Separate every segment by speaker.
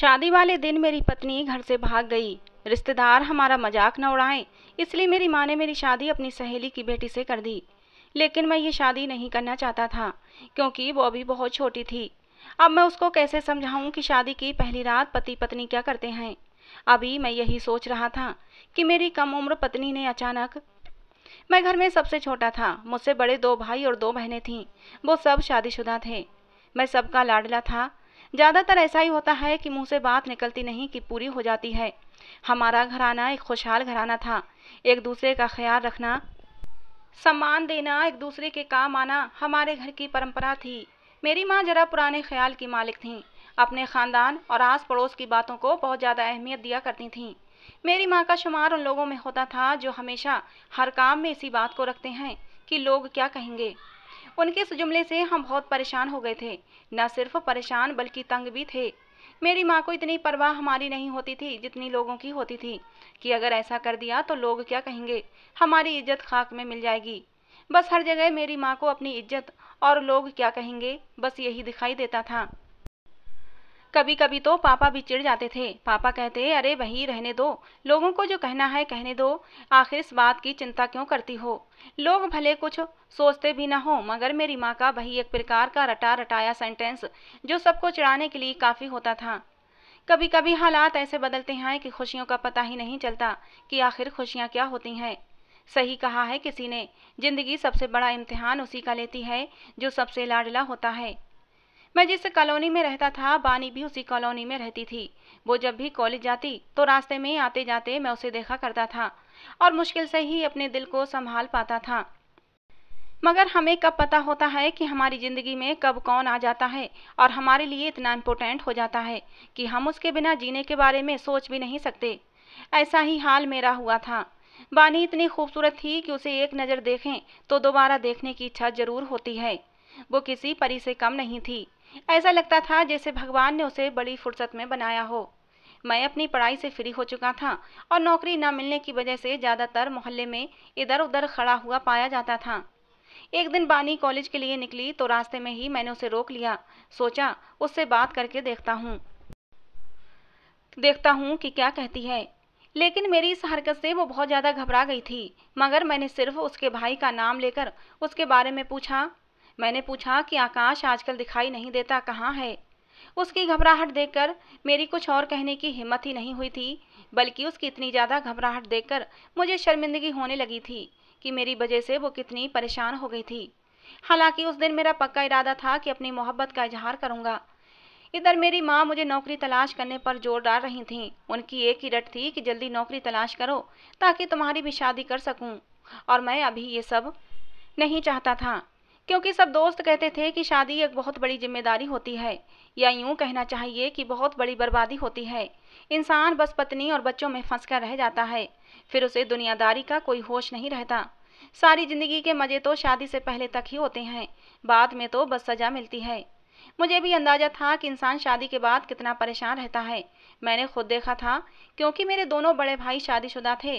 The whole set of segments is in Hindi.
Speaker 1: शादी वाले दिन मेरी पत्नी घर से भाग गई रिश्तेदार हमारा मजाक न उड़ाएं इसलिए मेरी माँ ने मेरी शादी अपनी सहेली की बेटी से कर दी लेकिन मैं ये शादी नहीं करना चाहता था क्योंकि वो अभी बहुत छोटी थी अब मैं उसको कैसे समझाऊं कि शादी की पहली रात पति पत्नी क्या करते हैं अभी मैं यही सोच रहा था कि मेरी कम उम्र पत्नी ने अचानक मैं घर में सबसे छोटा था मुझसे बड़े दो भाई और दो बहनें थीं वो सब शादीशुदा थे मैं सबका लाडला था ज़्यादातर ऐसा ही होता है कि मुंह से बात निकलती नहीं कि पूरी हो जाती है हमारा घराना एक खुशहाल घराना था एक दूसरे का ख्याल रखना सम्मान देना एक दूसरे के काम आना हमारे घर की परंपरा थी मेरी माँ जरा पुराने ख्याल की मालिक थीं अपने ख़ानदान और आस पड़ोस की बातों को बहुत ज़्यादा अहमियत दिया करती थीं मेरी माँ का शुमार उन लोगों में होता था जो हमेशा हर काम में इसी बात को रखते हैं कि लोग क्या कहेंगे उनके इस जुमले से हम बहुत परेशान हो गए थे न सिर्फ परेशान बल्कि तंग भी थे मेरी माँ को इतनी परवाह हमारी नहीं होती थी जितनी लोगों की होती थी कि अगर ऐसा कर दिया तो लोग क्या कहेंगे हमारी इज्जत खाक में मिल जाएगी बस हर जगह मेरी माँ को अपनी इज्जत और लोग क्या कहेंगे बस यही दिखाई देता था कभी कभी तो पापा भी चिड़ जाते थे पापा कहते अरे वही रहने दो लोगों को जो कहना है कहने दो आखिर इस बात की चिंता क्यों करती हो लोग भले कुछ सोचते भी ना हो मगर मेरी माँ का वही एक प्रकार का रटा रटाया सेंटेंस जो सबको चिड़ाने के लिए काफ़ी होता था कभी कभी हालात ऐसे बदलते हैं कि खुशियों का पता ही नहीं चलता कि आखिर खुशियाँ क्या होती हैं सही कहा है किसी ने जिंदगी सबसे बड़ा इम्तिहान उसी का लेती है जो सबसे लाडला होता है मैं जिस कॉलोनी में रहता था बानी भी उसी कॉलोनी में रहती थी वो जब भी कॉलेज जाती तो रास्ते में आते जाते मैं उसे देखा करता था और मुश्किल से ही अपने दिल को संभाल पाता था मगर हमें कब पता होता है कि हमारी ज़िंदगी में कब कौन आ जाता है और हमारे लिए इतना इम्पोर्टेंट हो जाता है कि हम उसके बिना जीने के बारे में सोच भी नहीं सकते ऐसा ही हाल मेरा हुआ था बानी इतनी खूबसूरत थी कि उसे एक नज़र देखें तो दोबारा देखने की इच्छा ज़रूर होती है वो किसी परी से कम नहीं थी ऐसा लगता था जैसे भगवान ने उसे बड़ी फुर्सत में बनाया हो मैं अपनी पढ़ाई से फ्री हो चुका था और नौकरी न मिलने की वजह से ज़्यादातर मोहल्ले में इधर उधर खड़ा हुआ पाया जाता था एक दिन बानी कॉलेज के लिए निकली तो रास्ते में ही मैंने उसे रोक लिया सोचा उससे बात करके देखता हूँ देखता हूँ कि क्या कहती है लेकिन मेरी इस हरकत से वो बहुत ज़्यादा घबरा गई थी मगर मैंने सिर्फ उसके भाई का नाम लेकर उसके बारे में पूछा मैंने पूछा कि आकाश आजकल दिखाई नहीं देता कहाँ है उसकी घबराहट देखकर मेरी कुछ और कहने की हिम्मत ही नहीं हुई थी बल्कि उसकी इतनी ज़्यादा घबराहट देखकर मुझे शर्मिंदगी होने लगी थी कि मेरी वजह से वो कितनी परेशान हो गई थी हालांकि उस दिन मेरा पक्का इरादा था कि अपनी मोहब्बत का इजहार करूंगा इधर मेरी माँ मुझे नौकरी तलाश करने पर जोर डाल रही थीं उनकी एक ही रट थी कि जल्दी नौकरी तलाश करो ताकि तुम्हारी भी शादी कर सकूँ और मैं अभी ये सब नहीं चाहता था क्योंकि सब दोस्त कहते थे कि शादी एक बहुत बड़ी जिम्मेदारी होती है या यूं कहना चाहिए कि बहुत बड़ी बर्बादी होती है इंसान बस पत्नी और बच्चों में फंस कर रह जाता है फिर उसे दुनियादारी का कोई होश नहीं रहता सारी जिंदगी के मज़े तो शादी से पहले तक ही होते हैं बाद में तो बस सजा मिलती है मुझे भी अंदाज़ा था कि इंसान शादी के बाद कितना परेशान रहता है मैंने खुद देखा था क्योंकि मेरे दोनों बड़े भाई शादीशुदा थे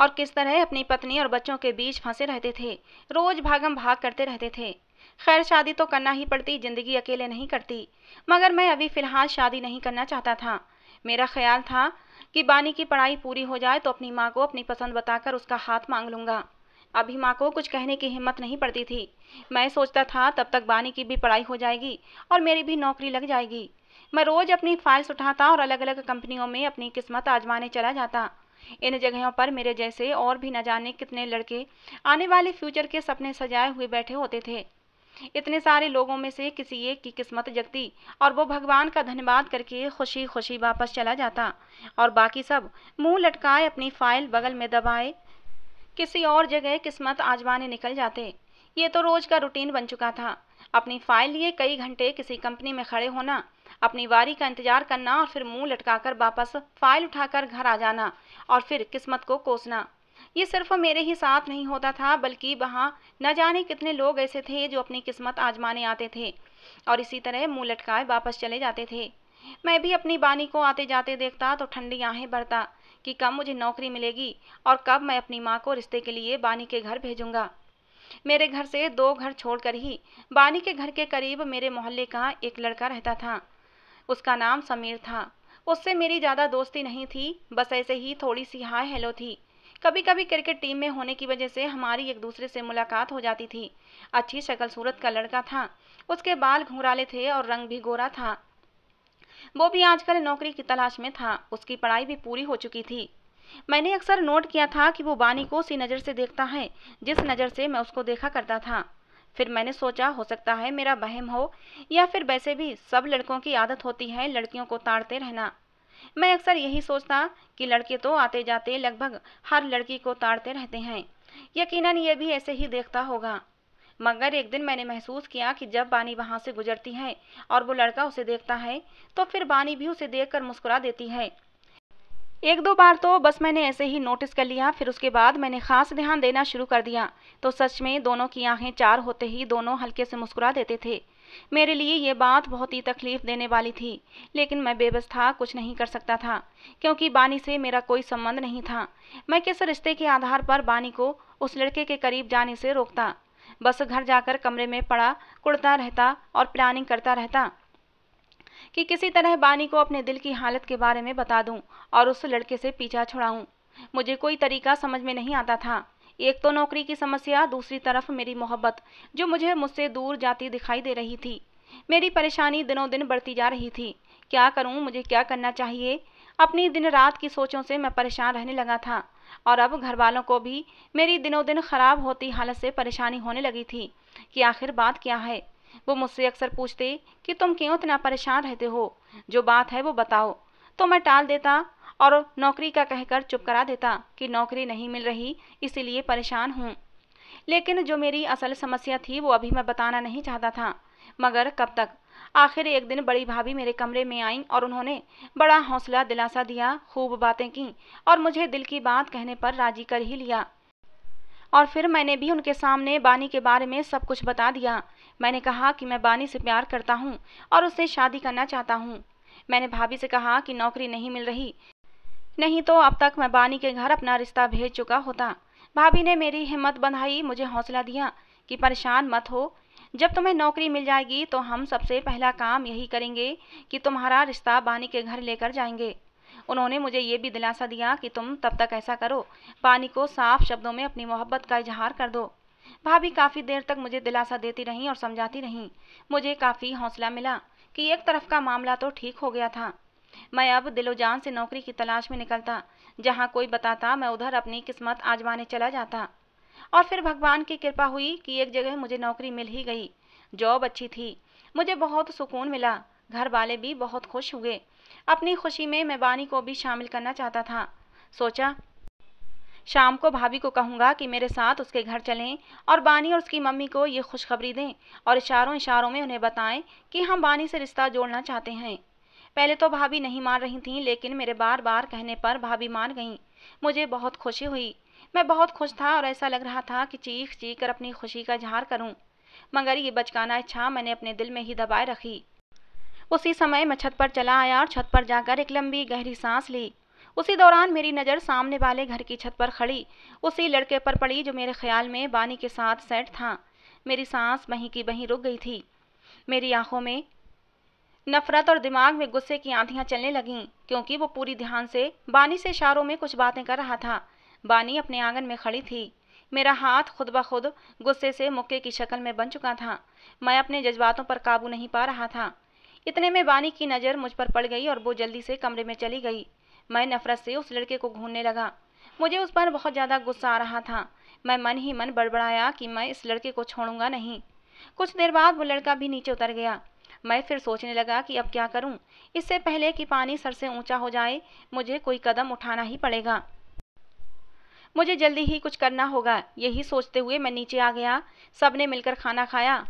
Speaker 1: और किस तरह अपनी पत्नी और बच्चों के बीच फंसे रहते थे रोज भागम भाग करते रहते थे खैर शादी तो करना ही पड़ती जिंदगी अकेले नहीं करती मगर मैं अभी फ़िलहाल शादी नहीं करना चाहता था मेरा ख्याल था कि बानी की पढ़ाई पूरी हो जाए तो अपनी माँ को अपनी पसंद बताकर उसका हाथ मांग लूँगा अभी माँ को कुछ कहने की हिम्मत नहीं पड़ती थी मैं सोचता था तब तक बानी की भी पढ़ाई हो जाएगी और मेरी भी नौकरी लग जाएगी मैं रोज़ अपनी फाइल्स उठाता और अलग अलग कंपनियों में अपनी किस्मत आजमाने चला जाता इन जगहों पर मेरे जैसे और भी न जाने कितने लड़के आने वाले फ्यूचर के सपने सजाए हुए बैठे होते थे इतने सारे लोगों में से किसी एक की किस्मत जगती और वो भगवान का धन्यवाद करके खुशी खुशी वापस चला जाता और बाकी सब मुंह लटकाए अपनी फाइल बगल में दबाए किसी और जगह किस्मत आजमाने निकल जाते ये तो रोज का रूटीन बन चुका था अपनी फाइल लिए कई घंटे किसी कंपनी में खड़े होना अपनी बारी का इंतजार करना और फिर मुंह लटकाकर वापस फाइल उठाकर घर आ जाना और फिर किस्मत को कोसना ये सिर्फ मेरे ही साथ नहीं होता था बल्कि वहाँ न जाने कितने लोग ऐसे थे जो अपनी किस्मत आजमाने आते थे और इसी तरह मुंह लटकाए वापस चले जाते थे मैं भी अपनी बानी को आते जाते देखता तो ठंडी आहें भरता कि कब मुझे नौकरी मिलेगी और कब मैं अपनी माँ को रिश्ते के लिए बानी के घर भेजूंगा मेरे घर से दो घर छोड़कर ही बानी के घर के करीब मेरे मोहल्ले का एक लड़का रहता था उसका नाम समीर था उससे मेरी ज़्यादा दोस्ती नहीं थी बस ऐसे ही थोड़ी सी हाय हेलो थी कभी कभी क्रिकेट टीम में होने की वजह से हमारी एक दूसरे से मुलाकात हो जाती थी अच्छी शक्ल सूरत का लड़का था उसके बाल घुराले थे और रंग भी गोरा था वो भी आजकल नौकरी की तलाश में था उसकी पढ़ाई भी पूरी हो चुकी थी मैंने अक्सर नोट किया था कि वो बानी को उसी नज़र से देखता है जिस नज़र से मैं उसको देखा करता था फिर मैंने सोचा हो सकता है मेरा बहम हो या फिर वैसे भी सब लड़कों की आदत होती है लड़कियों को ताड़ते रहना मैं अक्सर यही सोचता कि लड़के तो आते जाते लगभग हर लड़की को ताड़ते रहते हैं यकीनन ये भी ऐसे ही देखता होगा मगर एक दिन मैंने महसूस किया कि जब बानी वहाँ से गुजरती है और वो लड़का उसे देखता है तो फिर बानी भी उसे देखकर मुस्कुरा देती है एक दो बार तो बस मैंने ऐसे ही नोटिस कर लिया फिर उसके बाद मैंने खास ध्यान देना शुरू कर दिया तो सच में दोनों की आंखें चार होते ही दोनों हल्के से मुस्कुरा देते थे मेरे लिए ये बात बहुत ही तकलीफ देने वाली थी लेकिन मैं बेबस था कुछ नहीं कर सकता था क्योंकि बानी से मेरा कोई संबंध नहीं था मैं किस रिश्ते के आधार पर बानी को उस लड़के के करीब जाने से रोकता बस घर जाकर कमरे में पड़ा कुड़ता रहता और प्लानिंग करता रहता कि किसी तरह बानी को अपने दिल की हालत के बारे में बता दूं और उस लड़के से पीछा छुड़ाऊं मुझे कोई तरीका समझ में नहीं आता था एक तो नौकरी की समस्या दूसरी तरफ मेरी मोहब्बत जो मुझे मुझसे दूर जाती दिखाई दे रही थी मेरी परेशानी दिनों दिन बढ़ती जा रही थी क्या करूँ मुझे क्या करना चाहिए अपनी दिन रात की सोचों से मैं परेशान रहने लगा था और अब घर वालों को भी मेरी दिनों दिन खराब होती हालत से परेशानी होने लगी थी कि आखिर बात क्या है वो मुझसे अक्सर पूछते कि तुम क्यों इतना परेशान रहते हो जो बात है वो बताओ तो मैं टाल देता और नौकरी का कहकर चुप करा देता कि नौकरी नहीं मिल रही इसीलिए परेशान हूँ लेकिन जो मेरी असल समस्या थी वो अभी मैं बताना नहीं चाहता था मगर कब तक आखिर एक दिन बड़ी भाभी मेरे कमरे में आईं और उन्होंने बड़ा हौसला दिलासा दिया खूब बातें की और मुझे दिल की बात कहने पर राजी कर ही लिया और फिर मैंने भी उनके सामने बानी के बारे में सब कुछ बता दिया मैंने कहा कि मैं बानी से प्यार करता हूँ और उससे शादी करना चाहता हूँ मैंने भाभी से कहा कि नौकरी नहीं मिल रही नहीं तो अब तक मैं बानी के घर अपना रिश्ता भेज चुका होता भाभी ने मेरी हिम्मत बंधाई मुझे हौसला दिया कि परेशान मत हो जब तुम्हें नौकरी मिल जाएगी तो हम सबसे पहला काम यही करेंगे कि तुम्हारा रिश्ता बानी के घर लेकर जाएंगे उन्होंने मुझे ये भी दिलासा दिया कि तुम तब तक ऐसा करो बानी को साफ शब्दों में अपनी मोहब्बत का इजहार कर दो भाभी काफ़ी देर तक मुझे दिलासा देती रहीं और समझाती रहीं मुझे काफ़ी हौसला मिला कि एक तरफ का मामला तो ठीक हो गया था मैं अब दिलोजान से नौकरी की तलाश में निकलता जहाँ कोई बताता मैं उधर अपनी किस्मत आजमाने चला जाता और फिर भगवान की कृपा हुई कि एक जगह मुझे नौकरी मिल ही गई जॉब अच्छी थी मुझे बहुत सुकून मिला घर वाले भी बहुत खुश हुए अपनी खुशी में मैं बानी को भी शामिल करना चाहता था सोचा शाम को भाभी को कहूँगा कि मेरे साथ उसके घर चलें और बानी और उसकी मम्मी को ये खुशखबरी दें और इशारों इशारों में उन्हें बताएं कि हम बानी से रिश्ता जोड़ना चाहते हैं पहले तो भाभी नहीं मान रही थीं लेकिन मेरे बार बार कहने पर भाभी मान गईं मुझे बहुत खुशी हुई मैं बहुत खुश था और ऐसा लग रहा था कि चीख चीख कर अपनी खुशी का इजहार करूँ मगर ये बचकाना इच्छा मैंने अपने दिल में ही दबाए रखी उसी समय मैं छत पर चला आया और छत पर जाकर एक लंबी गहरी सांस ली उसी दौरान मेरी नज़र सामने वाले घर की छत पर खड़ी उसी लड़के पर पड़ी जो मेरे ख्याल में बानी के साथ सेट था मेरी सांस वहीं की वहीं रुक गई थी मेरी आंखों में नफरत और दिमाग में गुस्से की आंधियां चलने लगीं क्योंकि वो पूरी ध्यान से बानी से इशारों में कुछ बातें कर रहा था बानी अपने आंगन में खड़ी थी मेरा हाथ खुद ब खुद गुस्से से मुक्के की शक्ल में बन चुका था मैं अपने जज्बातों पर काबू नहीं पा रहा था इतने में बानी की नज़र मुझ पर पड़ गई और वो जल्दी से कमरे में चली गई मैं नफरत से उस लड़के को घूमने लगा मुझे उस पर बहुत ज़्यादा गुस्सा आ रहा था मैं मन ही मन बड़बड़ाया कि मैं इस लड़के को छोड़ूंगा नहीं कुछ देर बाद वो लड़का भी नीचे उतर गया मैं फिर सोचने लगा कि अब क्या करूं इससे पहले कि पानी सर से ऊंचा हो जाए मुझे कोई कदम उठाना ही पड़ेगा मुझे जल्दी ही कुछ करना होगा यही सोचते हुए मैं नीचे आ गया सबने मिलकर खाना खाया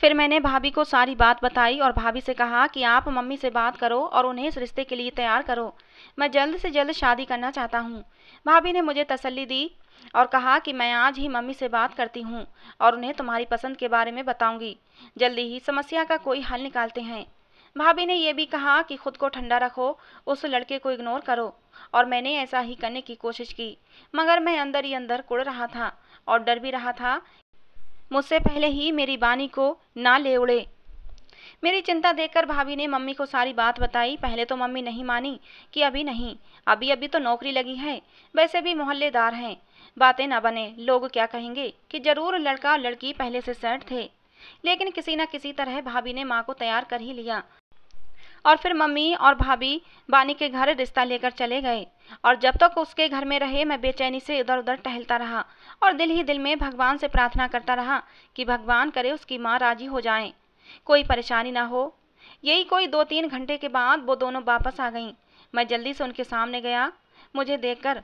Speaker 1: फिर मैंने भाभी को सारी बात बताई और भाभी से कहा कि आप मम्मी से बात करो और उन्हें इस रिश्ते के लिए तैयार करो मैं जल्द से जल्द शादी करना चाहता हूँ भाभी ने मुझे तसल्ली दी और कहा कि मैं आज ही मम्मी से बात करती हूँ और उन्हें तुम्हारी पसंद के बारे में बताऊँगी जल्दी ही समस्या का कोई हल निकालते हैं भाभी ने यह भी कहा कि खुद को ठंडा रखो उस लड़के को इग्नोर करो और मैंने ऐसा ही करने की कोशिश की मगर मैं अंदर ही अंदर कुड़ रहा था और डर भी रहा था मुझसे पहले ही मेरी बानी को ना ले उड़े मेरी चिंता देखकर भाभी ने मम्मी को सारी बात बताई पहले तो मम्मी नहीं मानी कि अभी नहीं अभी अभी तो नौकरी लगी है वैसे भी मोहल्लेदार हैं बातें ना बने लोग क्या कहेंगे कि जरूर लड़का और लड़की पहले से सेट थे लेकिन किसी न किसी तरह भाभी ने माँ को तैयार कर ही लिया और फिर मम्मी और भाभी बानी के घर रिश्ता लेकर चले गए और जब तक उसके घर में रहे मैं बेचैनी से इधर उधर टहलता रहा और दिल ही दिल में भगवान से प्रार्थना करता रहा कि भगवान करे उसकी माँ राजी हो जाए कोई परेशानी ना हो यही कोई दो तीन घंटे के बाद वो दोनों वापस आ गईं मैं जल्दी से उनके सामने गया मुझे देख कर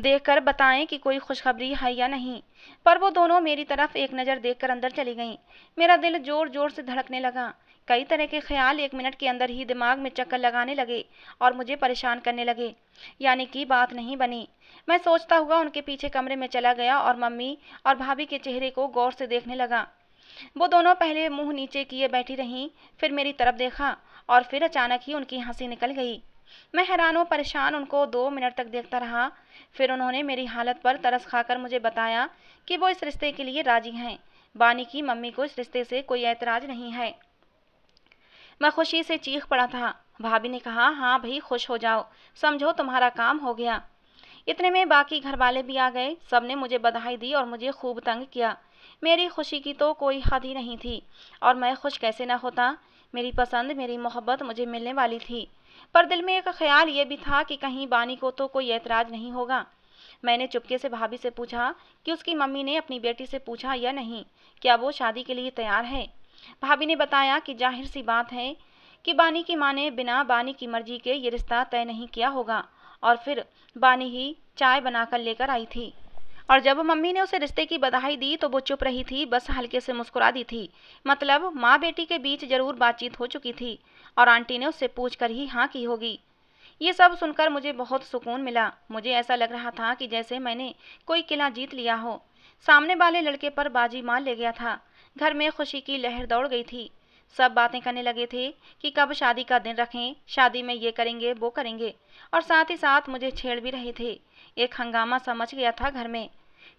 Speaker 1: देख कर बताएं कि कोई खुशखबरी है या नहीं पर वो दोनों मेरी तरफ एक नज़र देखकर अंदर चली गईं मेरा दिल जोर जोर से धड़कने लगा कई तरह के ख्याल एक मिनट के अंदर ही दिमाग में चक्कर लगाने लगे और मुझे परेशान करने लगे यानी कि बात नहीं बनी मैं सोचता हुआ उनके पीछे कमरे में चला गया और मम्मी और भाभी के चेहरे को गौर से देखने लगा वो दोनों पहले मुंह नीचे किए बैठी रहीं फिर मेरी तरफ देखा और फिर अचानक ही उनकी हंसी निकल गई मैं हैरान और परेशान उनको दो मिनट तक देखता रहा फिर उन्होंने मेरी हालत पर तरस खाकर मुझे बताया कि वो इस रिश्ते के लिए राजी हैं बानी की मम्मी को इस रिश्ते से कोई ऐतराज़ नहीं है मैं खुशी से चीख पड़ा था भाभी ने कहा हाँ भाई खुश हो जाओ समझो तुम्हारा काम हो गया इतने में बाकी घर वाले भी आ गए सब ने मुझे बधाई दी और मुझे खूब तंग किया मेरी खुशी की तो कोई हद ही नहीं थी और मैं खुश कैसे ना होता मेरी पसंद मेरी मोहब्बत मुझे मिलने वाली थी पर दिल में एक ख्याल ये भी था कि कहीं बानी को तो कोई ऐतराज़ नहीं होगा मैंने चुपके से भाभी से पूछा कि उसकी मम्मी ने अपनी बेटी से पूछा या नहीं क्या वो शादी के लिए तैयार है भाभी ने बताया कि जाहिर सी बात है कि बानी की माँ ने बिना बानी की मर्जी के ये रिश्ता तय नहीं किया होगा और फिर बानी ही चाय बनाकर लेकर आई थी और जब मम्मी ने उसे रिश्ते की बधाई दी तो वो चुप रही थी बस हल्के से मुस्कुरा दी थी मतलब माँ बेटी के बीच जरूर बातचीत हो चुकी थी और आंटी ने उससे पूछ कर ही हाँ की होगी ये सब सुनकर मुझे बहुत सुकून मिला मुझे ऐसा लग रहा था कि जैसे मैंने कोई किला जीत लिया हो सामने वाले लड़के पर बाजी मार ले गया था घर में खुशी की लहर दौड़ गई थी सब बातें करने लगे थे कि कब शादी का दिन रखें शादी में ये करेंगे वो करेंगे और साथ ही साथ मुझे छेड़ भी रहे थे एक हंगामा समझ गया था घर में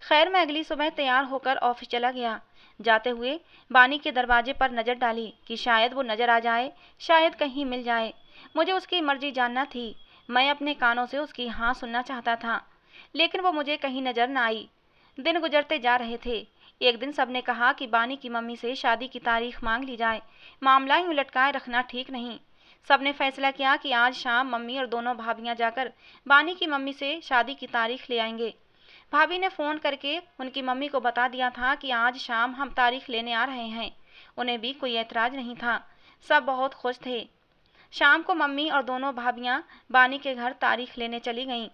Speaker 1: खैर मैं अगली सुबह तैयार होकर ऑफिस चला गया जाते हुए बानी के दरवाजे पर नज़र डाली कि शायद वो नज़र आ जाए शायद कहीं मिल जाए मुझे उसकी मर्जी जानना थी मैं अपने कानों से उसकी हाँ सुनना चाहता था लेकिन वो मुझे कहीं नज़र न आई दिन गुजरते जा रहे थे एक दिन सबने कहा कि बानी की मम्मी से शादी की तारीख मांग ली जाए मामला यूँ लटकाए रखना ठीक नहीं सब ने फैसला किया कि आज शाम मम्मी और दोनों भाभियाँ जाकर बानी की मम्मी से शादी की तारीख ले आएंगे भाभी ने फ़ोन करके उनकी मम्मी को बता दिया था कि आज शाम हम तारीख लेने आ रहे हैं उन्हें भी कोई ऐतराज़ नहीं था सब बहुत खुश थे शाम को मम्मी और दोनों भाभियाँ बानी के घर तारीख लेने चली गईं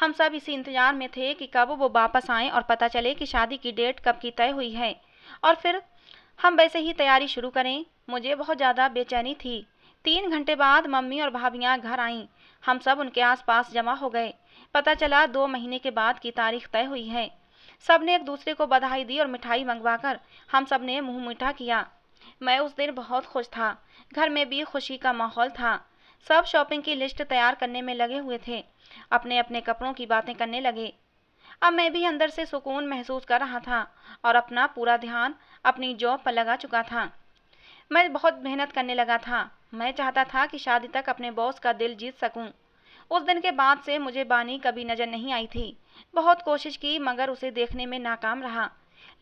Speaker 1: हम सब इसी इंतजार में थे कि कब वो वापस आएँ और पता चले कि शादी की डेट कब की तय हुई है और फिर हम वैसे ही तैयारी शुरू करें मुझे बहुत ज़्यादा बेचैनी थी तीन घंटे बाद मम्मी और भाभियाँ घर आईं हम सब उनके आसपास जमा हो गए पता चला दो महीने के बाद की तारीख तय हुई है सब ने एक दूसरे को बधाई दी और मिठाई मंगवाकर हम सब ने मुँह मीठा किया मैं उस दिन बहुत खुश था घर में भी खुशी का माहौल था सब शॉपिंग की लिस्ट तैयार करने में लगे हुए थे अपने अपने कपड़ों की बातें करने लगे अब मैं भी अंदर से सुकून महसूस कर रहा था और अपना पूरा ध्यान अपनी जॉब पर लगा चुका था मैं बहुत मेहनत करने लगा था मैं चाहता था कि शादी तक अपने बॉस का दिल जीत सकूं। उस दिन के बाद से मुझे बानी कभी नज़र नहीं आई थी बहुत कोशिश की मगर उसे देखने में नाकाम रहा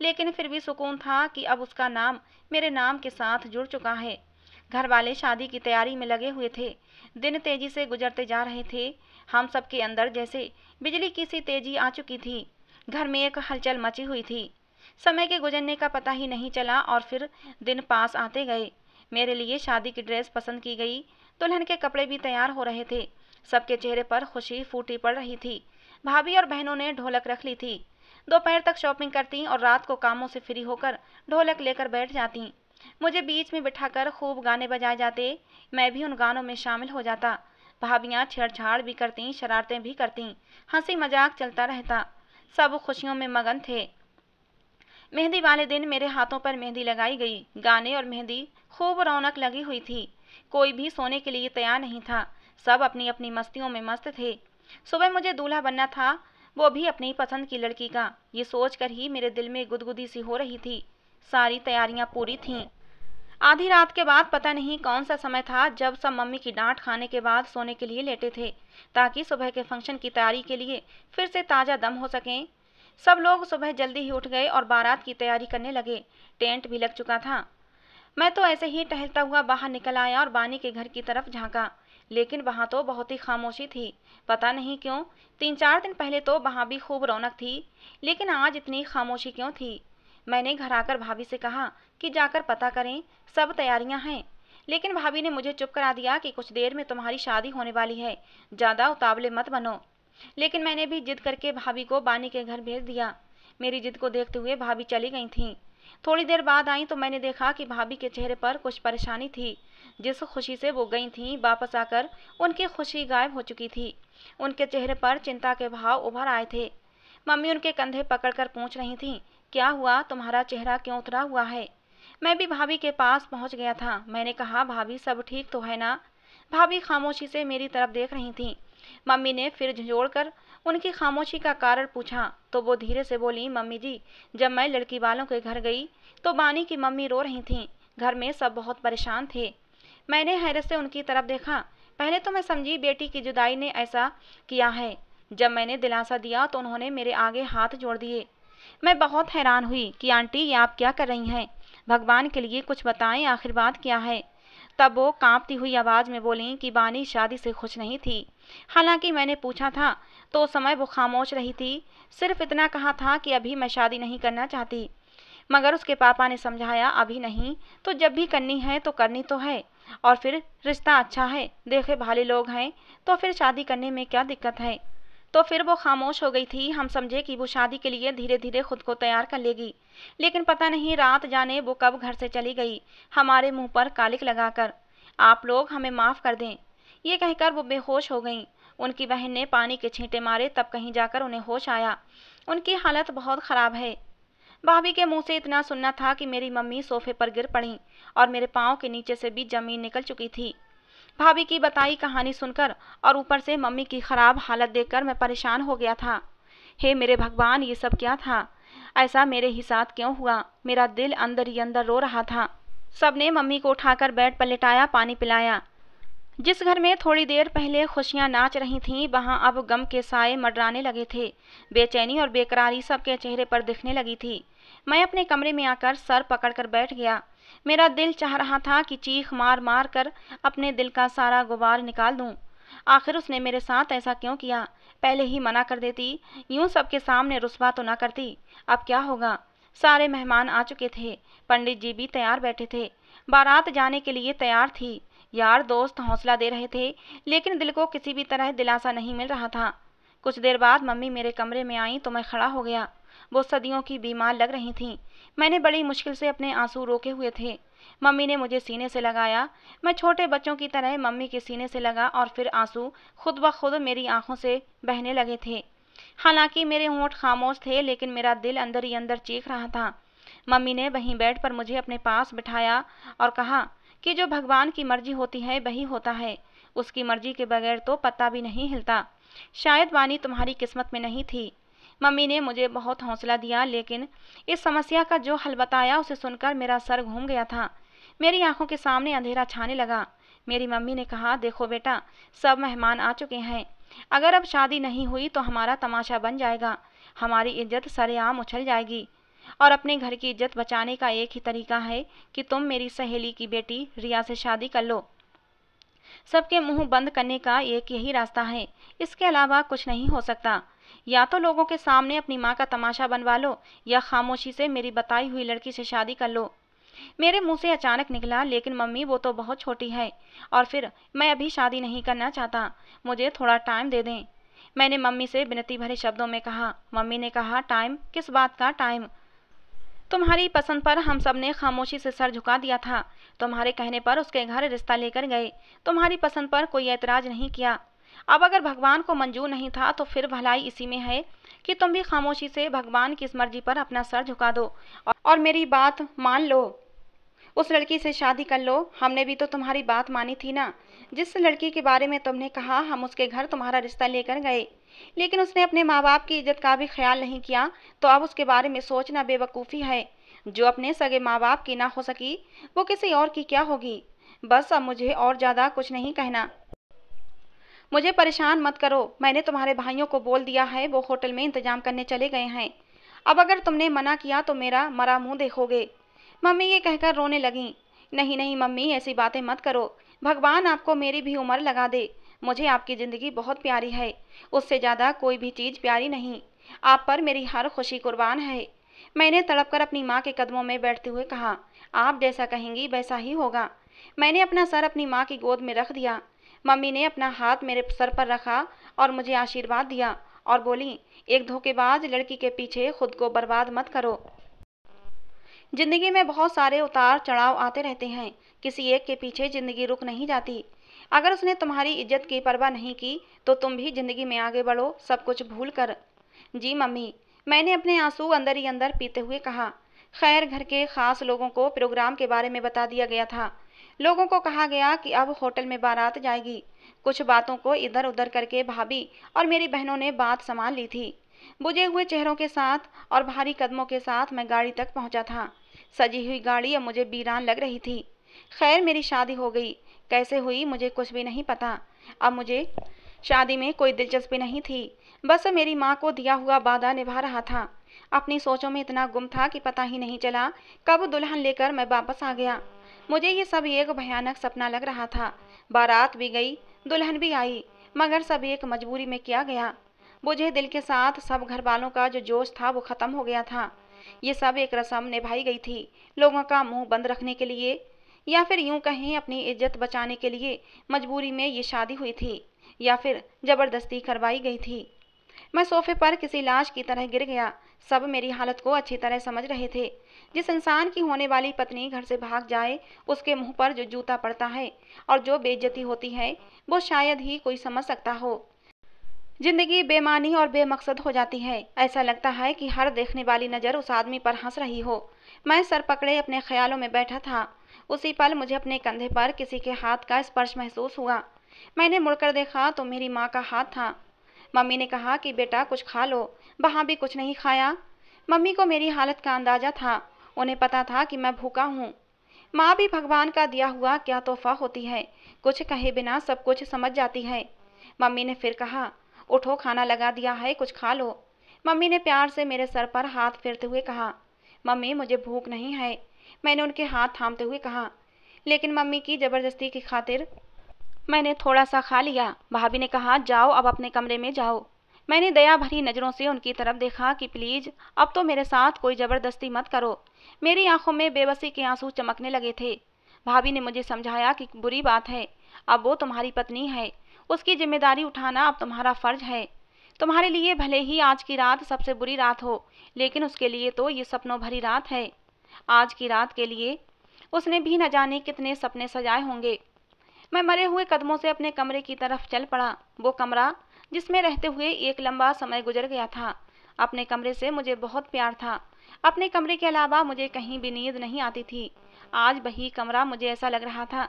Speaker 1: लेकिन फिर भी सुकून था कि अब उसका नाम मेरे नाम के साथ जुड़ चुका है घर वाले शादी की तैयारी में लगे हुए थे दिन तेजी से गुजरते जा रहे थे हम सब के अंदर जैसे बिजली की सी तेजी आ चुकी थी घर में एक हलचल मची हुई थी समय के गुजरने का पता ही नहीं चला और फिर दिन पास आते गए मेरे लिए शादी की ड्रेस पसंद की गई दुल्हन के कपड़े भी तैयार हो रहे थे सबके चेहरे पर खुशी फूटी पड़ रही थी भाभी और बहनों ने ढोलक रख ली थी दोपहर तक शॉपिंग करती और रात को कामों से फ्री होकर ढोलक लेकर बैठ जाती मुझे बीच में बिठाकर खूब गाने बजाए जाते मैं भी उन गानों में शामिल हो जाता भाभियाँ छेड़छाड़ भी करती शरारतें भी करती हंसी मजाक चलता रहता सब खुशियों में मगन थे मेहंदी वाले दिन मेरे हाथों पर मेहंदी लगाई गई गाने और मेहंदी खूब रौनक लगी हुई थी कोई भी सोने के लिए तैयार नहीं था सब अपनी अपनी मस्तियों में मस्त थे सुबह मुझे दूल्हा बनना था वो भी अपनी पसंद की लड़की का ये सोचकर ही मेरे दिल में गुदगुदी सी हो रही थी सारी तैयारियां पूरी थीं आधी रात के बाद पता नहीं कौन सा समय था जब सब मम्मी की डांट खाने के बाद सोने के लिए लेटे थे ताकि सुबह के फंक्शन की तैयारी के लिए फिर से ताज़ा दम हो सकें सब लोग सुबह जल्दी ही उठ गए और बारात की तैयारी करने लगे टेंट भी लग चुका था मैं तो ऐसे ही टहलता हुआ बाहर निकल आया और बानी के घर की तरफ झांका लेकिन वहाँ तो बहुत ही खामोशी थी पता नहीं क्यों तीन चार दिन पहले तो वहाँ भी खूब रौनक थी लेकिन आज इतनी खामोशी क्यों थी मैंने घर आकर भाभी से कहा कि जाकर पता करें सब तैयारियां हैं लेकिन भाभी ने मुझे चुप करा दिया कि कुछ देर में तुम्हारी शादी होने वाली है ज़्यादा उतावले मत बनो लेकिन मैंने भी जिद करके भाभी को बानी के घर भेज दिया मेरी जिद को देखते हुए भाभी चली गई थीं थोड़ी देर बाद आई तो मैंने देखा कि भाभी के चेहरे पर कुछ परेशानी थी जिस खुशी से वो गई थीं वापस आकर उनकी खुशी गायब हो चुकी थी उनके चेहरे पर चिंता के भाव उभर आए थे मम्मी उनके कंधे पकड़कर पूछ रही थीं क्या हुआ तुम्हारा चेहरा क्यों उतरा हुआ है मैं भी भाभी के पास पहुंच गया था मैंने कहा भाभी सब ठीक तो है ना भाभी खामोशी से मेरी तरफ देख रही थी मम्मी ने फिर कर उनकी खामोशी का कारण पूछा तो वो धीरे से बोली मम्मी जी जब मैं लड़की वालों के घर गई तो बानी की मम्मी रो रही थी घर में सब बहुत परेशान थे मैंने हैरत से उनकी तरफ देखा पहले तो मैं समझी बेटी की जुदाई ने ऐसा किया है जब मैंने दिलासा दिया तो उन्होंने मेरे आगे हाथ जोड़ दिए मैं बहुत हैरान हुई कि आंटी ये आप क्या कर रही हैं भगवान के लिए कुछ बताएं आखिर बात क्या है तब वो कांपती हुई आवाज़ में बोली कि बानी शादी से खुश नहीं थी हालांकि मैंने पूछा था तो उस समय वो खामोश रही थी सिर्फ इतना कहा था कि अभी मैं शादी नहीं करना चाहती मगर उसके पापा ने समझाया अभी नहीं तो जब भी करनी है तो करनी तो है और फिर रिश्ता अच्छा है देखे भाले लोग हैं तो फिर शादी करने में क्या दिक्कत है तो फिर वो खामोश हो गई थी हम समझे कि वो शादी के लिए धीरे धीरे खुद को तैयार कर लेगी लेकिन पता नहीं रात जाने वो कब घर से चली गई हमारे मुंह पर कालिक लगाकर आप लोग हमें माफ़ कर दें ये कहकर वो बेहोश हो गई उनकी बहन ने पानी के छींटे मारे तब कहीं जाकर उन्हें होश आया उनकी हालत बहुत ख़राब है भाभी के मुंह से इतना सुनना था कि मेरी मम्मी सोफे पर गिर पड़ी और मेरे पाँव के नीचे से भी जमीन निकल चुकी थी भाभी की बताई कहानी सुनकर और ऊपर से मम्मी की ख़राब हालत देखकर मैं परेशान हो गया था हे मेरे भगवान ये सब क्या था ऐसा मेरे ही साथ क्यों हुआ मेरा दिल अंदर ही अंदर रो रहा था सबने मम्मी को उठाकर बेड पर लिटाया पानी पिलाया जिस घर में थोड़ी देर पहले खुशियां नाच रही थीं वहां अब गम के साए मडराने लगे थे बेचैनी और बेकरारी सबके चेहरे पर दिखने लगी थी मैं अपने कमरे में आकर सर पकड़कर बैठ गया मेरा दिल चाह रहा था कि चीख मार मार कर अपने दिल का सारा गुबार निकाल दूं। आखिर उसने मेरे साथ ऐसा क्यों किया पहले ही मना कर देती यूं सबके सामने रुस्वा तो ना करती अब क्या होगा सारे मेहमान आ चुके थे पंडित जी भी तैयार बैठे थे बारात जाने के लिए तैयार थी यार दोस्त हौसला दे रहे थे लेकिन दिल को किसी भी तरह दिलासा नहीं मिल रहा था कुछ देर बाद मम्मी मेरे कमरे में आई तो मैं खड़ा हो गया वो सदियों की बीमार लग रही थीं मैंने बड़ी मुश्किल से अपने आंसू रोके हुए थे मम्मी ने मुझे सीने से लगाया मैं छोटे बच्चों की तरह मम्मी के सीने से लगा और फिर आंसू खुद ब खुद मेरी आंखों से बहने लगे थे हालांकि मेरे होंठ खामोश थे लेकिन मेरा दिल अंदर ही अंदर चीख रहा था मम्मी ने वहीं बेड पर मुझे अपने पास बिठाया और कहा कि जो भगवान की मर्जी होती है वही होता है उसकी मर्जी के बगैर तो पता भी नहीं हिलता शायद वानी तुम्हारी किस्मत में नहीं थी मम्मी ने मुझे बहुत हौसला दिया लेकिन इस समस्या का जो हल बताया उसे सुनकर मेरा सर घूम गया था मेरी आंखों के सामने अंधेरा छाने लगा मेरी मम्मी ने कहा देखो बेटा सब मेहमान आ चुके हैं अगर अब शादी नहीं हुई तो हमारा तमाशा बन जाएगा हमारी इज्जत सरेआम उछल जाएगी और अपने घर की इज्जत बचाने का एक ही तरीका है कि तुम मेरी सहेली की बेटी रिया से शादी कर लो सबके मुंह बंद करने का एक यही रास्ता है इसके अलावा कुछ नहीं हो सकता या तो लोगों के सामने अपनी माँ का तमाशा बनवा लो या खामोशी से मेरी बताई हुई लड़की से शादी कर लो मेरे मुंह से अचानक निकला लेकिन मम्मी वो तो बहुत छोटी है और फिर मैं अभी शादी नहीं करना चाहता मुझे थोड़ा टाइम दे दें मैंने मम्मी से बिनती भरे शब्दों में कहा मम्मी ने कहा टाइम किस बात का टाइम तुम्हारी पसंद पर हम सब ने खामोशी से सर झुका दिया था तुम्हारे कहने पर उसके घर रिश्ता लेकर गए तुम्हारी पसंद पर कोई ऐतराज नहीं किया अब अगर भगवान को मंजूर नहीं था तो फिर भलाई इसी में है कि तुम भी खामोशी से भगवान की इस मर्जी पर अपना सर झुका दो और मेरी बात मान लो उस लड़की से शादी कर लो हमने भी तो तुम्हारी बात मानी थी ना जिस लड़की के बारे में तुमने कहा हम उसके घर तुम्हारा रिश्ता लेकर गए लेकिन उसने अपने माँ बाप की इज्जत का भी ख्याल नहीं किया तो अब उसके बारे में सोचना बेवकूफ़ी है जो अपने सगे माँ बाप की ना हो सकी वो किसी और की क्या होगी बस अब मुझे और ज़्यादा कुछ नहीं कहना मुझे परेशान मत करो मैंने तुम्हारे भाइयों को बोल दिया है वो होटल में इंतजाम करने चले गए हैं अब अगर तुमने मना किया तो मेरा मरा मुंह देखोगे मम्मी ये कहकर रोने लगी नहीं नहीं मम्मी ऐसी बातें मत करो भगवान आपको मेरी भी उम्र लगा दे मुझे आपकी ज़िंदगी बहुत प्यारी है उससे ज़्यादा कोई भी चीज़ प्यारी नहीं आप पर मेरी हर खुशी कुर्बान है मैंने तड़प कर अपनी माँ के कदमों में बैठते हुए कहा आप जैसा कहेंगी वैसा ही होगा मैंने अपना सर अपनी माँ की गोद में रख दिया मम्मी ने अपना हाथ मेरे सर पर रखा और मुझे आशीर्वाद दिया और बोली एक धोखेबाज लड़की के पीछे खुद को बर्बाद मत करो जिंदगी में बहुत सारे उतार चढ़ाव आते रहते हैं किसी एक के पीछे जिंदगी रुक नहीं जाती अगर उसने तुम्हारी इज्जत की परवाह नहीं की तो तुम भी जिंदगी में आगे बढ़ो सब कुछ भूल कर जी मम्मी मैंने अपने आंसू अंदर ही अंदर पीते हुए कहा खैर घर के खास लोगों को प्रोग्राम के बारे में बता दिया गया था लोगों को कहा गया कि अब होटल में बारात जाएगी कुछ बातों को इधर उधर करके भाभी और मेरी बहनों ने बात संभाल ली थी बुझे हुए चेहरों के साथ और भारी कदमों के साथ मैं गाड़ी तक पहुंचा था सजी हुई गाड़ी अब मुझे बीरान लग रही थी खैर मेरी शादी हो गई कैसे हुई मुझे कुछ भी नहीं पता अब मुझे शादी में कोई दिलचस्पी नहीं थी बस मेरी माँ को दिया हुआ वादा निभा रहा था अपनी सोचों में इतना गुम था कि पता ही नहीं चला कब दुल्हन लेकर मैं वापस आ गया मुझे ये सब एक भयानक सपना लग रहा था बारात भी गई दुल्हन भी आई मगर सब एक मजबूरी में किया गया मुझे दिल के साथ सब घर वालों का जो जोश था वो ख़त्म हो गया था ये सब एक रस्म निभाई गई थी लोगों का मुंह बंद रखने के लिए या फिर यूं कहें अपनी इज्जत बचाने के लिए मजबूरी में ये शादी हुई थी या फिर ज़बरदस्ती करवाई गई थी मैं सोफे पर किसी लाश की तरह गिर गया सब मेरी हालत को अच्छी तरह समझ रहे थे जिस इंसान की होने वाली पत्नी घर से भाग जाए उसके मुंह पर जो जूता पड़ता है और जो बेइज्जती होती है वो शायद ही कोई समझ सकता हो जिंदगी बेमानी और बेमकसद हो जाती है ऐसा लगता है कि हर देखने वाली नज़र उस आदमी पर हंस रही हो मैं सर पकड़े अपने ख्यालों में बैठा था उसी पल मुझे अपने कंधे पर किसी के हाथ का स्पर्श महसूस हुआ मैंने मुड़कर देखा तो मेरी माँ का हाथ था मम्मी ने कहा कि बेटा कुछ खा लो वहाँ भी कुछ नहीं खाया मम्मी को मेरी हालत का अंदाज़ा था उन्हें पता था कि मैं भूखा हूँ माँ भी भगवान का दिया हुआ क्या तोहफा होती है कुछ कहे बिना सब कुछ समझ जाती है मम्मी ने फिर कहा उठो खाना लगा दिया है कुछ खा लो मम्मी ने प्यार से मेरे सर पर हाथ फेरते हुए कहा मम्मी मुझे भूख नहीं है मैंने उनके हाथ थामते हुए कहा लेकिन मम्मी की ज़बरदस्ती की खातिर मैंने थोड़ा सा खा लिया भाभी ने कहा जाओ अब अपने कमरे में जाओ मैंने दया भरी नज़रों से उनकी तरफ देखा कि प्लीज़ अब तो मेरे साथ कोई ज़बरदस्ती मत करो मेरी आंखों में बेबसी के आंसू चमकने लगे थे भाभी ने मुझे समझाया कि बुरी बात है अब वो तुम्हारी पत्नी है उसकी जिम्मेदारी उठाना अब तुम्हारा फर्ज है तुम्हारे लिए भले ही आज की रात सबसे बुरी रात हो लेकिन उसके लिए तो ये सपनों भरी रात है आज की रात के लिए उसने भी न जाने कितने सपने सजाए होंगे मैं मरे हुए कदमों से अपने कमरे की तरफ चल पड़ा वो कमरा जिसमें रहते हुए एक लंबा समय गुजर गया था अपने कमरे से मुझे बहुत प्यार था अपने कमरे के अलावा मुझे कहीं भी नींद नहीं आती थी आज वही कमरा मुझे ऐसा लग रहा था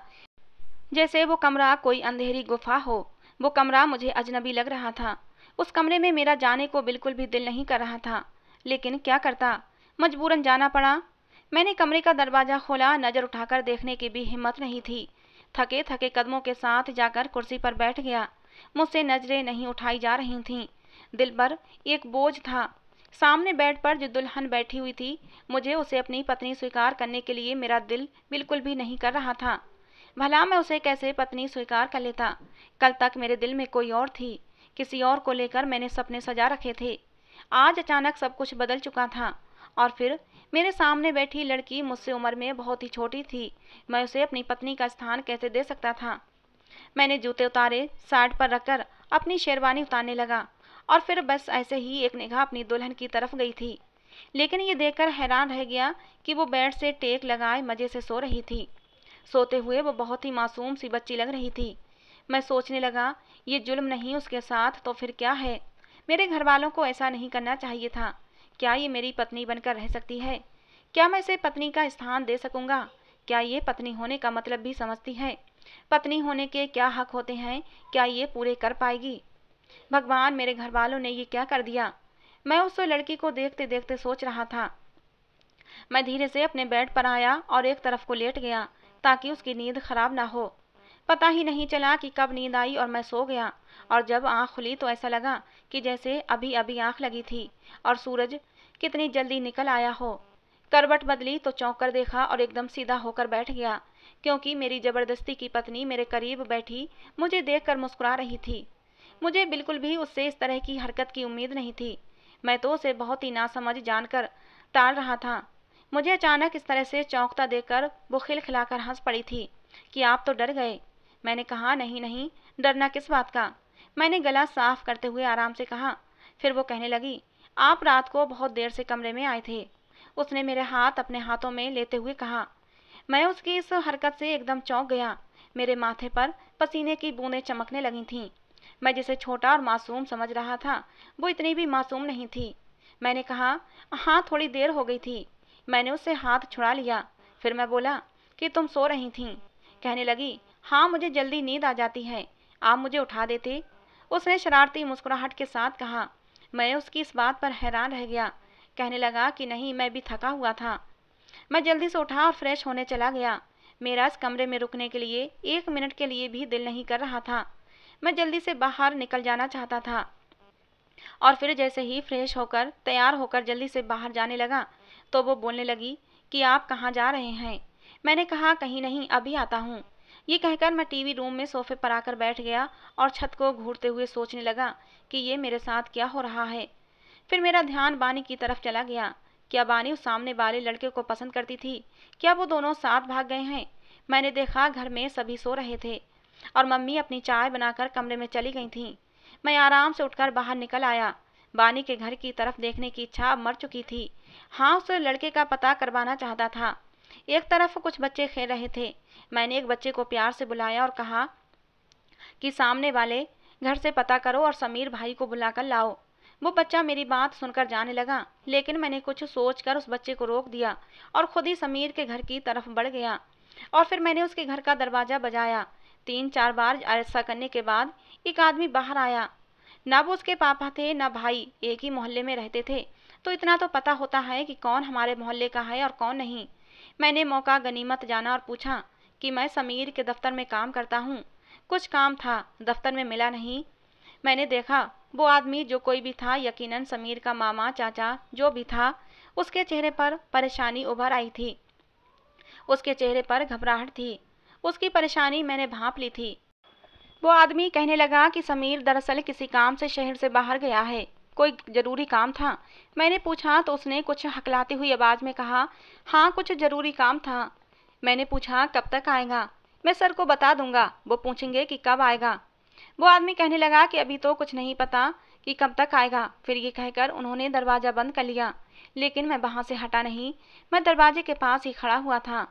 Speaker 1: जैसे वो कमरा कोई अंधेरी गुफा हो वो कमरा मुझे अजनबी लग रहा था उस कमरे में मेरा जाने को बिल्कुल भी दिल नहीं कर रहा था लेकिन क्या करता मजबूरन जाना पड़ा मैंने कमरे का दरवाज़ा खोला नज़र उठाकर देखने की भी हिम्मत नहीं थी थके थके कदमों के साथ जाकर कुर्सी पर बैठ गया मुझसे नज़रें नहीं उठाई जा रही थीं दिल पर एक बोझ था सामने बेड पर जो दुल्हन बैठी हुई थी मुझे उसे अपनी पत्नी स्वीकार करने के लिए मेरा दिल बिल्कुल भी नहीं कर रहा था भला मैं उसे कैसे पत्नी स्वीकार कर लेता कल तक मेरे दिल में कोई और थी किसी और को लेकर मैंने सपने सजा रखे थे आज अचानक सब कुछ बदल चुका था और फिर मेरे सामने बैठी लड़की मुझसे उम्र में बहुत ही छोटी थी मैं उसे अपनी पत्नी का स्थान कैसे दे सकता था मैंने जूते उतारे साइड पर रखकर अपनी शेरवानी उतारने लगा और फिर बस ऐसे ही एक निगाह अपनी दुल्हन की तरफ गई थी लेकिन ये देखकर हैरान रह गया कि वो बेड से टेक लगाए मज़े से सो रही थी सोते हुए वो बहुत ही मासूम सी बच्ची लग रही थी मैं सोचने लगा ये जुल्म नहीं उसके साथ तो फिर क्या है मेरे घर वालों को ऐसा नहीं करना चाहिए था क्या ये मेरी पत्नी बनकर रह सकती है क्या मैं इसे पत्नी का स्थान दे सकूंगा क्या ये पत्नी होने का मतलब भी समझती है पत्नी होने के क्या हक होते हैं क्या ये पूरे कर पाएगी भगवान मेरे घर वालों ने ये क्या कर दिया मैं उस लड़की को देखते देखते सोच रहा था मैं धीरे से अपने बेड पर आया और एक तरफ को लेट गया ताकि उसकी नींद खराब ना हो पता ही नहीं चला कि कब नींद आई और मैं सो गया और जब आँख खुली तो ऐसा लगा कि जैसे अभी अभी आँख लगी थी और सूरज कितनी जल्दी निकल आया हो करवट बदली तो चौंक कर देखा और एकदम सीधा होकर बैठ गया क्योंकि मेरी जबरदस्ती की पत्नी मेरे करीब बैठी मुझे देखकर मुस्कुरा रही थी मुझे बिल्कुल भी उससे इस तरह की हरकत की उम्मीद नहीं थी मैं तो उसे बहुत ही नासमझ जानकर टाल रहा था मुझे अचानक इस तरह से चौंकता देकर वो खिलखिलाकर हंस पड़ी थी कि आप तो डर गए मैंने कहा नहीं नहीं डरना किस बात का मैंने गला साफ करते हुए आराम से कहा फिर वो कहने लगी आप रात को बहुत देर से कमरे में आए थे उसने मेरे हाथ अपने हाथों में लेते हुए कहा मैं उसकी इस हरकत से एकदम चौंक गया मेरे माथे पर पसीने की बूंदें चमकने लगी थीं मैं जिसे छोटा और मासूम समझ रहा था वो इतनी भी मासूम नहीं थी मैंने कहा हाँ थोड़ी देर हो गई थी मैंने उससे हाथ छुड़ा लिया फिर मैं बोला कि तुम सो रही थी कहने लगी हाँ मुझे जल्दी नींद आ जाती है आप मुझे उठा देते उसने शरारती मुस्कुराहट के साथ कहा मैं उसकी इस बात पर हैरान रह गया कहने लगा कि नहीं मैं भी थका हुआ था मैं जल्दी से उठा और फ्रेश होने चला गया मेरा इस कमरे में रुकने के लिए एक मिनट के लिए भी दिल नहीं कर रहा था मैं जल्दी से बाहर निकल जाना चाहता था और फिर जैसे ही फ्रेश होकर तैयार होकर जल्दी से बाहर जाने लगा तो वो बोलने लगी कि आप कहाँ जा रहे हैं मैंने कहा कहीं नहीं अभी आता हूँ ये कहकर मैं टीवी रूम में सोफे पर आकर बैठ गया और छत को घूरते हुए सोचने लगा कि ये मेरे साथ क्या हो रहा है फिर मेरा ध्यान बानी की तरफ चला गया क्या बानी उस सामने वाले लड़के को पसंद करती थी क्या वो दोनों साथ भाग गए हैं मैंने देखा घर में सभी सो रहे थे और मम्मी अपनी चाय बनाकर कमरे में चली गई थीं मैं आराम से उठकर बाहर निकल आया बानी के घर की तरफ देखने की इच्छा अब मर चुकी थी हाँ उस लड़के का पता करवाना चाहता था एक तरफ कुछ बच्चे खेल रहे थे मैंने एक बच्चे को प्यार से बुलाया और कहा कि सामने वाले घर से पता करो और समीर भाई को बुलाकर लाओ वो बच्चा मेरी बात सुनकर जाने लगा लेकिन मैंने कुछ सोचकर उस बच्चे को रोक दिया और खुद ही समीर के घर की तरफ बढ़ गया और फिर मैंने उसके घर का दरवाज़ा बजाया तीन चार बार ऐसा करने के बाद एक आदमी बाहर आया ना वो उसके पापा थे ना भाई एक ही मोहल्ले में रहते थे तो इतना तो पता होता है कि कौन हमारे मोहल्ले का है और कौन नहीं मैंने मौका गनीमत जाना और पूछा कि मैं समीर के दफ्तर में काम करता हूँ कुछ काम था दफ्तर में मिला नहीं मैंने देखा वो आदमी जो कोई भी था यकीनन समीर का मामा चाचा जो भी था उसके चेहरे पर परेशानी उभर आई थी उसके चेहरे पर घबराहट थी उसकी परेशानी मैंने भाप ली थी वो आदमी कहने लगा कि समीर दरअसल किसी काम से शहर से बाहर गया है कोई ज़रूरी काम था मैंने पूछा तो उसने कुछ हकलाती हुई आवाज़ में कहा हाँ कुछ ज़रूरी काम था मैंने पूछा कब तक आएगा मैं सर को बता दूंगा वो पूछेंगे कि कब आएगा वो आदमी कहने लगा कि अभी तो कुछ नहीं पता कि कब तक आएगा फिर ये कहकर उन्होंने दरवाज़ा बंद कर लिया लेकिन मैं वहाँ से हटा नहीं मैं दरवाजे के पास ही खड़ा हुआ था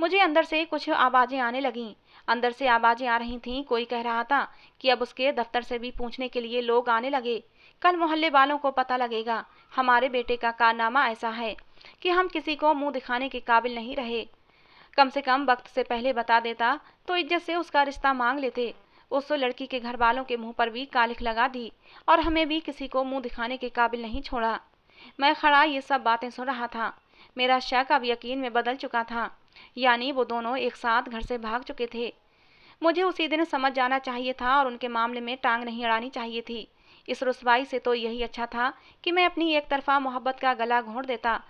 Speaker 1: मुझे अंदर से कुछ आवाज़ें आने लगीं अंदर से आवाज़ें आ रही थीं कोई कह रहा था कि अब उसके दफ्तर से भी पूछने के लिए लोग आने लगे कल मोहल्ले वालों को पता लगेगा हमारे बेटे का कारनामा ऐसा है कि हम किसी को मुंह दिखाने के काबिल नहीं रहे कम से कम वक्त से पहले बता देता तो इज्जत से उसका रिश्ता मांग लेते उस लड़की के घर वालों के मुंह पर भी कालिख लगा दी और हमें भी किसी को मुंह दिखाने के काबिल नहीं छोड़ा मैं खड़ा ये सब बातें सुन रहा था मेरा शक अब यकीन में बदल चुका था यानी वो दोनों एक साथ घर से भाग चुके थे मुझे उसी दिन समझ जाना चाहिए था और उनके मामले में टांग नहीं अड़ानी चाहिए थी इस रसवाई से तो यही अच्छा था कि मैं अपनी एक तरफा मोहब्बत का गला घोंट देता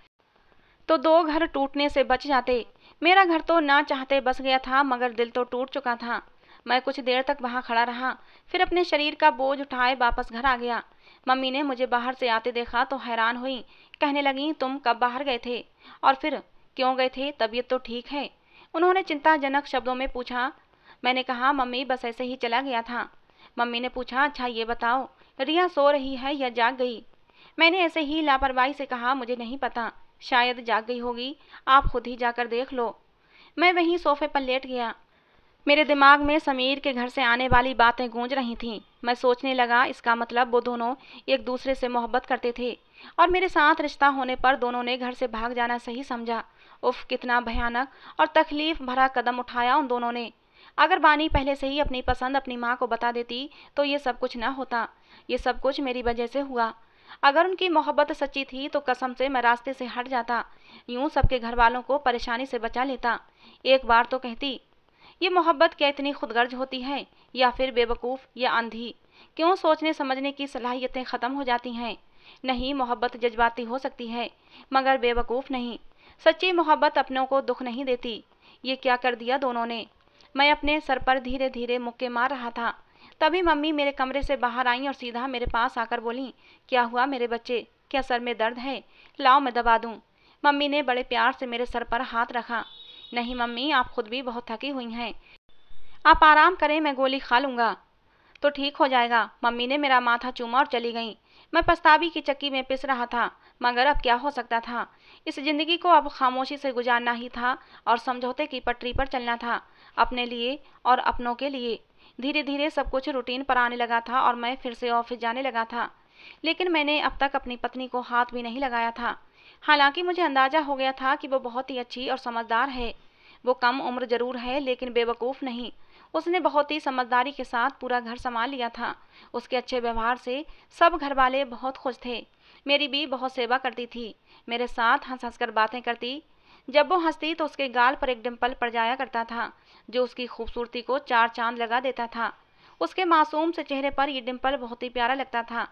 Speaker 1: तो दो घर टूटने से बच जाते मेरा घर तो ना चाहते बस गया था मगर दिल तो टूट चुका था मैं कुछ देर तक वहाँ खड़ा रहा फिर अपने शरीर का बोझ उठाए वापस घर आ गया मम्मी ने मुझे बाहर से आते देखा तो हैरान हुई कहने लगी तुम कब बाहर गए थे और फिर क्यों गए थे तबीयत तो ठीक है उन्होंने चिंताजनक शब्दों में पूछा मैंने कहा मम्मी बस ऐसे ही चला गया था मम्मी ने पूछा अच्छा ये बताओ रिया सो रही है या जाग गई मैंने ऐसे ही लापरवाही से कहा मुझे नहीं पता शायद जाग गई होगी आप खुद ही जाकर देख लो मैं वहीं सोफे पर लेट गया मेरे दिमाग में समीर के घर से आने वाली बातें गूंज रही थीं मैं सोचने लगा इसका मतलब वो दोनों एक दूसरे से मोहब्बत करते थे और मेरे साथ रिश्ता होने पर दोनों ने घर से भाग जाना सही समझा उफ कितना भयानक और तकलीफ भरा कदम उठाया उन दोनों ने अगर बानी पहले से ही अपनी पसंद अपनी माँ को बता देती तो ये सब कुछ ना होता ये सब कुछ मेरी वजह से हुआ अगर उनकी मोहब्बत सच्ची थी तो कसम से मैं रास्ते से हट जाता यूं सबके घर वालों को परेशानी से बचा लेता एक बार तो कहती ये मोहब्बत क्या इतनी खुदगर्ज होती है या फिर बेवकूफ़ या अंधी क्यों सोचने समझने की सलाहियतें ख़त्म हो जाती हैं नहीं मोहब्बत जज्बाती हो सकती है मगर बेवकूफ़ नहीं सच्ची मोहब्बत अपनों को दुख नहीं देती ये क्या कर दिया दोनों ने मैं अपने सर पर धीरे धीरे मुक्के मार रहा था तभी मम्मी मेरे कमरे से बाहर आई और सीधा मेरे पास आकर बोली क्या हुआ मेरे बच्चे क्या सर में दर्द है लाओ मैं दबा दूँ मम्मी ने बड़े प्यार से मेरे सर पर हाथ रखा नहीं मम्मी आप खुद भी बहुत थकी हुई हैं आप आराम करें मैं गोली खा लूँगा तो ठीक हो जाएगा मम्मी ने मेरा माथा चूमा और चली गई मैं पछतावी की चक्की में पिस रहा था मगर अब क्या हो सकता था इस जिंदगी को अब खामोशी से गुजारना ही था और समझौते की पटरी पर चलना था अपने लिए और अपनों के लिए धीरे धीरे सब कुछ रूटीन पर आने लगा था और मैं फिर से ऑफिस जाने लगा था लेकिन मैंने अब तक अपनी पत्नी को हाथ भी नहीं लगाया था हालांकि मुझे अंदाजा हो गया था कि वो बहुत ही अच्छी और समझदार है वो कम उम्र जरूर है लेकिन बेवकूफ़ नहीं उसने बहुत ही समझदारी के साथ पूरा घर संभाल लिया था उसके अच्छे व्यवहार से सब घर वाले बहुत खुश थे मेरी बी बहुत सेवा करती थी मेरे साथ हंस हंसकर बातें करती जब वो हंसती तो उसके गाल पर एक डिम्पल पड़ जाया करता था जो उसकी खूबसूरती को चार चांद लगा देता था उसके मासूम से चेहरे पर यह डिम्पल बहुत ही प्यारा लगता था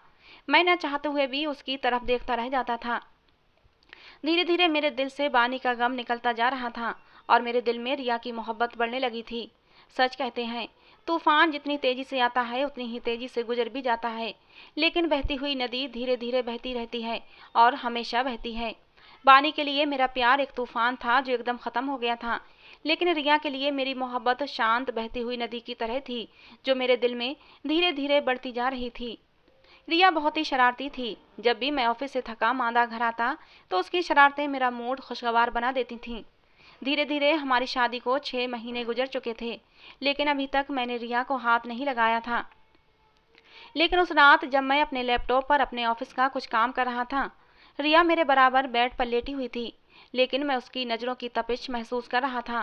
Speaker 1: मैं न चाहते हुए भी उसकी तरफ देखता रह जाता था धीरे धीरे मेरे दिल से बानी का गम निकलता जा रहा था और मेरे दिल में रिया की मोहब्बत बढ़ने लगी थी सच कहते हैं तूफान जितनी तेजी से आता है उतनी ही तेजी से गुजर भी जाता है लेकिन बहती हुई नदी धीरे धीरे बहती रहती है और हमेशा बहती है बानी के लिए मेरा प्यार एक तूफान था जो एकदम ख़त्म हो गया था लेकिन रिया के लिए मेरी मोहब्बत शांत बहती हुई नदी की तरह थी जो मेरे दिल में धीरे धीरे बढ़ती जा रही थी रिया बहुत ही शरारती थी जब भी मैं ऑफिस से थका मांदा घर आता तो उसकी शरारतें मेरा मूड खुशगवार बना देती थीं धीरे धीरे हमारी शादी को छः महीने गुजर चुके थे लेकिन अभी तक मैंने रिया को हाथ नहीं लगाया था लेकिन उस रात जब मैं अपने लैपटॉप पर अपने ऑफिस का कुछ काम कर रहा था रिया मेरे बराबर बेड पर लेटी हुई थी लेकिन मैं उसकी नज़रों की तपिश महसूस कर रहा था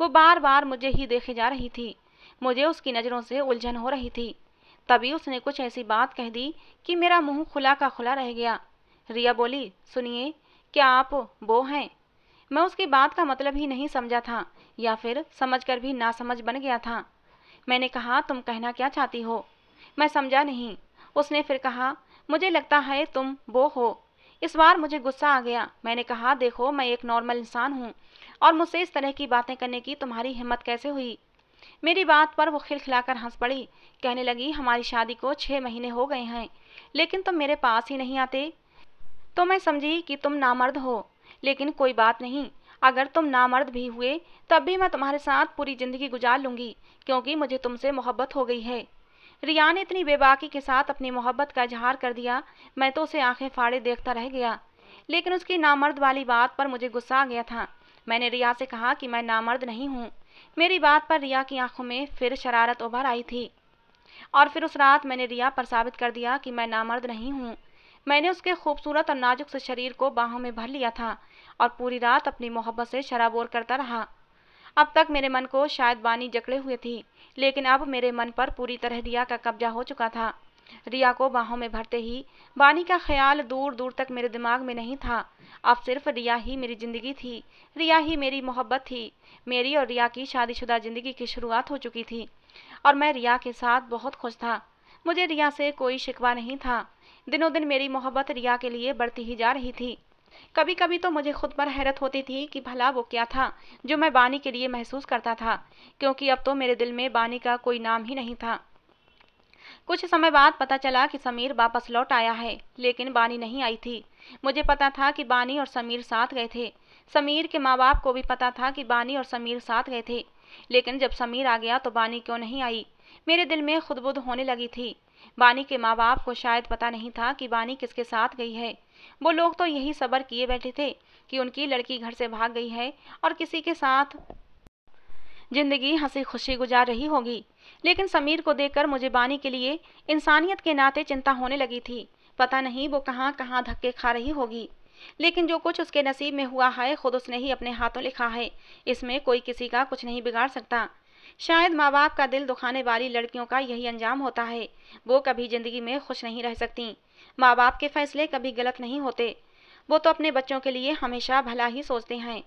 Speaker 1: वो बार बार मुझे ही देखे जा रही थी मुझे उसकी नज़रों से उलझन हो रही थी तभी उसने कुछ ऐसी बात कह दी कि मेरा मुंह खुला का खुला रह गया रिया बोली सुनिए क्या आप वो हैं मैं उसकी बात का मतलब ही नहीं समझा था या फिर समझकर भी नासमझ बन गया था मैंने कहा तुम कहना क्या चाहती हो मैं समझा नहीं उसने फिर कहा मुझे लगता है तुम वो हो इस बार मुझे गुस्सा आ गया मैंने कहा देखो मैं एक नॉर्मल इंसान हूँ और मुझसे इस तरह की बातें करने की तुम्हारी हिम्मत कैसे हुई मेरी बात पर वो खिलखिलाकर हंस पड़ी कहने लगी हमारी शादी को छः महीने हो गए हैं लेकिन तुम मेरे पास ही नहीं आते तो मैं समझी कि तुम नामर्द हो लेकिन कोई बात नहीं अगर तुम नामर्द भी हुए तब भी मैं तुम्हारे साथ पूरी जिंदगी गुजार लूंगी क्योंकि मुझे तुमसे मोहब्बत हो गई है रिया ने इतनी बेबाकी के साथ अपनी मोहब्बत का इजहार कर दिया मैं तो उसे आंखें फाड़े देखता रह गया लेकिन उसकी नामर्द वाली बात पर मुझे गुस्सा आ गया था मैंने रिया से कहा कि मैं नामर्द नहीं हूँ मेरी बात पर रिया की आंखों में फिर शरारत उभर आई थी और फिर उस रात मैंने रिया पर साबित कर दिया कि मैं नामर्द नहीं हूँ मैंने उसके खूबसूरत और नाजुक से शरीर को बाहों में भर लिया था और पूरी रात अपनी मोहब्बत से शराबोर करता रहा अब तक मेरे मन को शायद बानी जकड़े हुए थी लेकिन अब मेरे मन पर पूरी तरह रिया का कब्जा हो चुका था रिया को बाहों में भरते ही बानी का ख्याल दूर दूर तक मेरे दिमाग में नहीं था अब सिर्फ रिया ही मेरी ज़िंदगी थी रिया ही मेरी मोहब्बत थी मेरी और रिया की शादीशुदा ज़िंदगी की शुरुआत हो चुकी थी और मैं रिया के साथ बहुत खुश था मुझे रिया से कोई शिकवा नहीं था दिनों दिन मेरी मोहब्बत रिया के लिए बढ़ती ही जा रही थी कभी कभी तो मुझे खुद पर हैरत होती थी कि भला वो क्या था जो मैं बानी के लिए महसूस करता था क्योंकि अब तो मेरे दिल में बानी का कोई नाम ही नहीं था कुछ समय बाद पता चला कि समीर वापस लौट आया है लेकिन बानी नहीं आई थी मुझे पता था कि बानी और समीर साथ गए थे समीर के माँ बाप को भी पता था कि बानी और समीर साथ गए थे लेकिन जब समीर आ गया तो बानी क्यों नहीं आई मेरे दिल में खुदबुद होने लगी थी बानी के माँ बाप को शायद पता नहीं था कि बानी किसके साथ गई है वो लोग तो यही सबर किए बैठे थे कि उनकी लड़की घर से भाग गई है और किसी के साथ जिंदगी हंसी खुशी गुजार रही होगी लेकिन समीर को देखकर मुझे बानी के लिए इंसानियत के नाते चिंता होने लगी थी पता नहीं वो कहाँ कहाँ धक्के खा रही होगी लेकिन जो कुछ उसके नसीब में हुआ है खुद उसने ही अपने हाथों लिखा है इसमें कोई किसी का कुछ नहीं बिगाड़ सकता शायद माँ बाप का दिल दुखाने वाली लड़कियों का यही अंजाम होता है वो कभी ज़िंदगी में खुश नहीं रह सकती माँ बाप के फैसले कभी गलत नहीं होते वो तो अपने बच्चों के लिए हमेशा भला ही सोचते हैं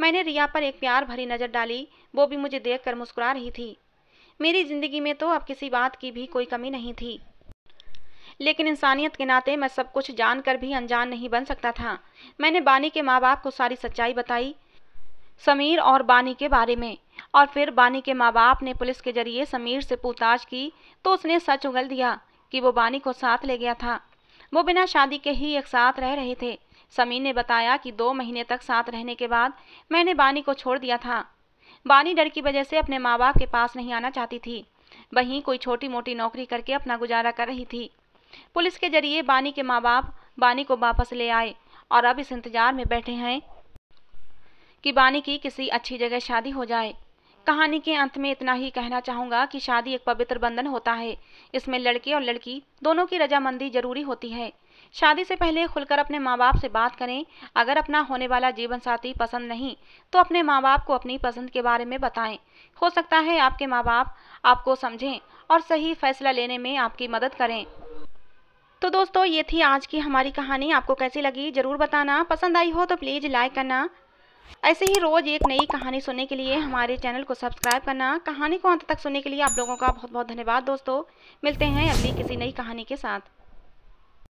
Speaker 1: मैंने रिया पर एक प्यार भरी नज़र डाली वो भी मुझे देख कर मुस्कुरा रही थी मेरी ज़िंदगी में तो अब किसी बात की भी कोई कमी नहीं थी लेकिन इंसानियत के नाते मैं सब कुछ जानकर भी अनजान नहीं बन सकता था मैंने बानी के माँ बाप को सारी सच्चाई बताई समीर और बानी के बारे में और फिर बानी के माँ बाप ने पुलिस के जरिए समीर से पूछताछ की तो उसने सच उगल दिया कि वो बानी को साथ ले गया था वो बिना शादी के ही एक साथ रह रहे थे समीर ने बताया कि दो महीने तक साथ रहने के बाद मैंने बानी को छोड़ दिया था बानी डर की वजह से अपने माँ बाप के पास नहीं आना चाहती थी वहीं कोई छोटी मोटी नौकरी करके अपना गुजारा कर रही थी पुलिस के जरिए बानी के माँ बाप बानी को वापस ले आए और अब इस इंतजार में बैठे हैं कि बानी की किसी अच्छी जगह शादी हो जाए कहानी के अंत में इतना ही कहना चाहूँगा कि शादी एक पवित्र बंधन होता है इसमें लड़के और लड़की दोनों की रजामंदी जरूरी होती है शादी से पहले खुलकर अपने माँ बाप से बात करें अगर अपना होने वाला जीवन साथी पसंद नहीं तो अपने माँ बाप को अपनी पसंद के बारे में बताएं हो सकता है आपके माँ बाप आपको समझें और सही फैसला लेने में आपकी मदद करें तो दोस्तों ये थी आज की हमारी कहानी आपको कैसी लगी ज़रूर बताना पसंद आई हो तो प्लीज़ लाइक करना ऐसे ही रोज़ एक नई कहानी सुनने के लिए हमारे चैनल को सब्सक्राइब करना कहानी को अंत तक सुनने के लिए आप लोगों का बहुत बहुत धन्यवाद दोस्तों मिलते हैं अगली किसी नई कहानी के साथ